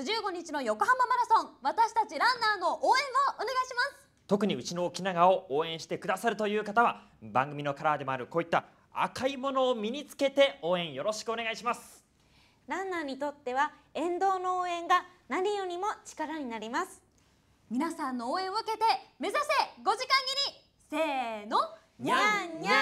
15日の横浜マラソン私たちランナーの応援をお願いします特にうちの沖縄を応援してくださるという方は番組のカラーでもあるこういった赤いものを身につけて応援よろしくお願いしますランナーにとっては沿道の応援が何よりも力になります皆さんの応援を受けて目指せ5時間切りせーのにゃんにゃん